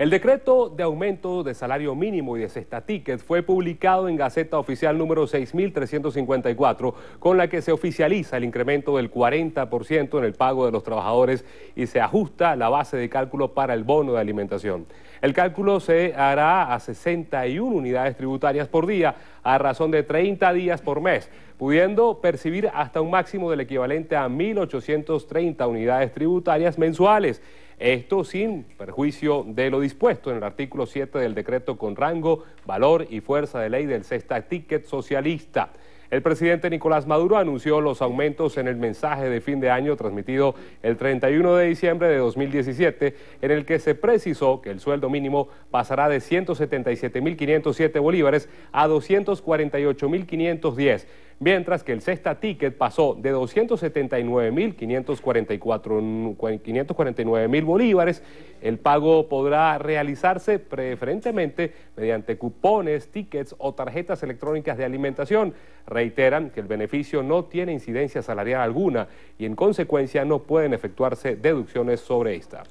El decreto de aumento de salario mínimo y de cesta ticket fue publicado en Gaceta Oficial número 6354, con la que se oficializa el incremento del 40% en el pago de los trabajadores y se ajusta la base de cálculo para el bono de alimentación. El cálculo se hará a 61 unidades tributarias por día, a razón de 30 días por mes, pudiendo percibir hasta un máximo del equivalente a 1.830 unidades tributarias mensuales. Esto sin perjuicio de lo dispuesto en el artículo 7 del decreto con rango, valor y fuerza de ley del sexta ticket socialista. El presidente Nicolás Maduro anunció los aumentos en el mensaje de fin de año transmitido el 31 de diciembre de 2017, en el que se precisó que el sueldo mínimo pasará de 177.507 bolívares a 248.510 mientras que el sexta Ticket pasó de mil bolívares. El pago podrá realizarse preferentemente mediante cupones, tickets o tarjetas electrónicas de alimentación. Reiteran que el beneficio no tiene incidencia salarial alguna y en consecuencia no pueden efectuarse deducciones sobre esta.